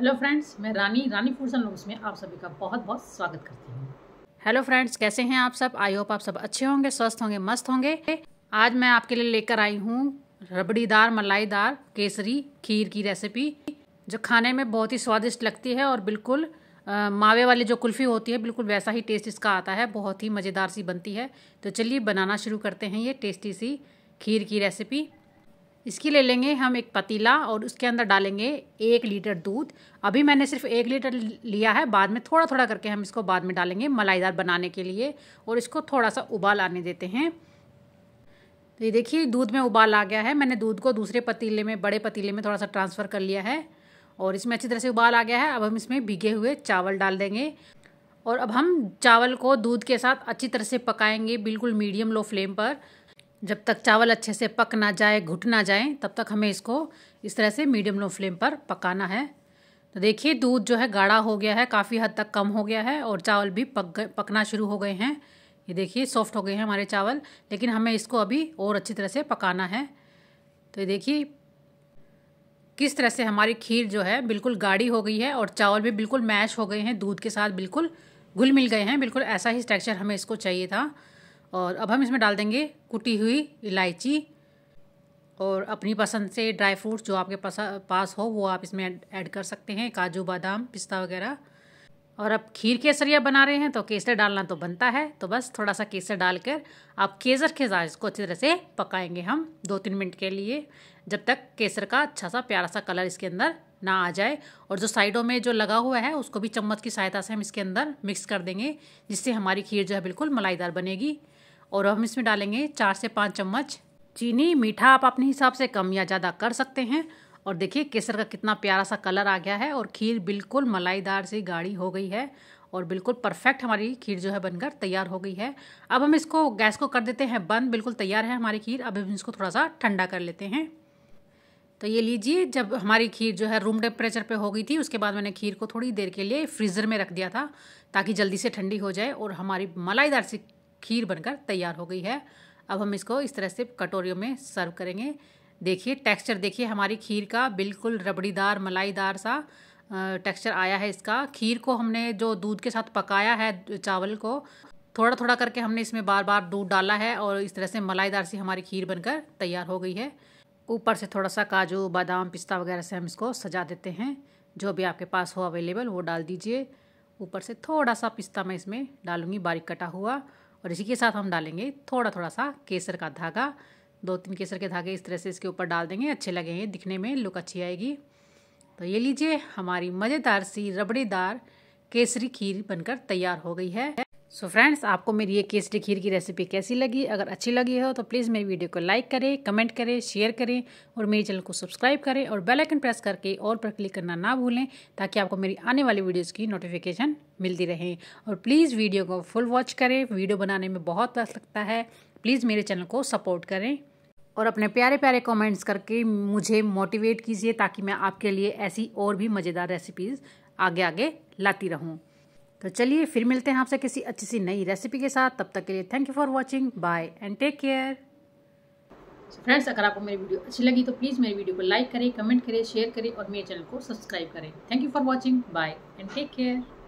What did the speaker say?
hello friends मैं Rani Rani foods and looms में आप सभी का बहुत बहुत स्वागत करती हूँ हेलो फ्रेंड्स कैसे हैं आप सब आई होप आप सब अच्छे होंगे स्वस्थ होंगे मस्त होंगे आज मैं आपके लिए लेकर आई हूँ रबड़ीदार मलाईदार केसरी खीर की रेसिपी जो खाने में बहुत ही स्वादिष्ट लगती है और बिल्कुल आ, मावे वाली जो कुल्फ़ी होती है बिल्कुल वैसा ही टेस्ट इसका आता है बहुत ही मज़ेदार सी बनती है तो चलिए बनाना शुरू करते हैं ये टेस्टी सी खीर की रेसिपी इसकी ले लेंगे हम एक पतीला और उसके अंदर डालेंगे एक लीटर दूध अभी मैंने सिर्फ एक लीटर लिया है बाद में थोड़ा थोड़ा करके हम इसको बाद में डालेंगे मलाईदार बनाने के लिए और इसको थोड़ा सा उबाल आने देते हैं तो ये देखिए दूध में उबाल आ गया है मैंने दूध को दूसरे पतीले में बड़े पतीले में थोड़ा सा ट्रांसफ़र कर लिया है और इसमें अच्छी तरह से उबाल आ गया है अब हम इसमें भीगे हुए चावल डाल देंगे और अब हम चावल को दूध के साथ अच्छी तरह से पकाएंगे बिल्कुल मीडियम लो फ्लेम पर जब तक चावल अच्छे से पक ना जाए घुट ना जाए तब तक हमें इसको इस तरह से मीडियम लो फ्लेम पर पकाना है तो देखिए दूध जो है गाढ़ा हो गया है काफ़ी हद तक कम हो गया है और चावल भी पक गए पकना शुरू हो गए हैं ये देखिए सॉफ्ट हो गए हैं हमारे चावल लेकिन हमें इसको अभी और अच्छी तरह से पकाना है तो ये देखिए किस तरह से हमारी खीर जो है बिल्कुल गाढ़ी हो गई है और चावल भी बिल्कुल मैश हो गए हैं दूध के साथ बिल्कुल घुल मिल गए हैं बिल्कुल ऐसा ही स्ट्रक्चर हमें इसको चाहिए था और अब हम इसमें डाल देंगे कुटी हुई इलायची और अपनी पसंद से ड्राई फ्रूट्स जो आपके पास हो वो आप इसमें ऐड कर सकते हैं काजू बादाम पिस्ता वगैरह और अब खीर केसरिया बना रहे हैं तो केसर डालना तो बनता है तो बस थोड़ा सा केसर डालकर आप केसर के साथ इसको अच्छी तरह से पकाएंगे हम दो तीन मिनट के लिए जब तक केसर का अच्छा सा प्यारा सा कलर इसके अंदर ना आ जाए और जो साइडों में जो लगा हुआ है उसको भी चम्मच की सहायता से हम इसके अंदर मिक्स कर देंगे जिससे हमारी खीर जो है बिल्कुल मलाईदार बनेगी और हम इसमें डालेंगे चार से पाँच चम्मच चीनी मीठा आप अपने हिसाब से कम या ज़्यादा कर सकते हैं और देखिए केसर का कितना प्यारा सा कलर आ गया है और खीर बिल्कुल मलाईदार सी गाढ़ी हो गई है और बिल्कुल परफेक्ट हमारी खीर जो है बनकर तैयार हो गई है अब हम इसको गैस को कर देते हैं बंद बिल्कुल तैयार है हमारी खीर अब हम इसको थोड़ा सा ठंडा कर लेते हैं तो ये लीजिए जब हमारी खीर जो है रूम टेम्परेचर पे हो गई थी उसके बाद मैंने खीर को थोड़ी देर के लिए फ्रीज़र में रख दिया था ताकि जल्दी से ठंडी हो जाए और हमारी मलाईदार सी खीर बनकर तैयार हो गई है अब हम इसको इस तरह से कटोरियों में सर्व करेंगे देखिए टेक्सचर देखिए हमारी खीर का बिल्कुल रबड़ीदार मलाईदार सा टेक्सचर आया है इसका खीर को हमने जो दूध के साथ पकाया है चावल को थोड़ा थोड़ा करके हमने इसमें बार बार दूध डाला है और इस तरह से मलाईदार सी हमारी खीर बनकर तैयार हो गई है ऊपर से थोड़ा सा काजू बादाम पिस्ता वगैरह से हम इसको सजा देते हैं जो भी आपके पास हो अवेलेबल वो डाल दीजिए ऊपर से थोड़ा सा पिस्ता मैं इसमें डालूंगी बारीक कटा हुआ और इसी के साथ हम डालेंगे थोड़ा थोड़ा सा केसर का धागा दो तीन केसर के धागे इस तरह से इसके ऊपर डाल देंगे अच्छे लगेंगे दिखने में लुक अच्छी आएगी तो ये लीजिए हमारी मज़ेदार सी रबड़ेदार केसरी खीर बनकर तैयार हो गई है सो so फ्रेंड्स आपको मेरी ये केसरी खीर की रेसिपी कैसी लगी अगर अच्छी लगी हो तो प्लीज़ मेरी वीडियो को लाइक करें कमेंट करें शेयर करें और मेरे चैनल को सब्सक्राइब करें और बेल आइकन प्रेस करके और पर क्लिक करना ना भूलें ताकि आपको मेरी आने वाली वीडियोस की नोटिफिकेशन मिलती रहे और प्लीज़ वीडियो को फुल वॉच करें वीडियो बनाने में बहुत वक्त लगता है प्लीज़ मेरे चैनल को सपोर्ट करें और अपने प्यारे प्यारे कॉमेंट्स करके मुझे मोटिवेट कीजिए ताकि मैं आपके लिए ऐसी और भी मज़ेदार रेसिपीज़ आगे आगे लाती रहूँ तो चलिए फिर मिलते हैं आपसे किसी अच्छी सी नई रेसिपी के साथ तब तक के लिए thank you for watching bye and take care friends अगर आपको मेरी वीडियो अच्छी लगी तो प्लीज़ मेरी वीडियो को लाइक करें कमेंट करें शेयर करें और मेरे चैनल को सब्सक्राइब करें thank you for watching bye and take care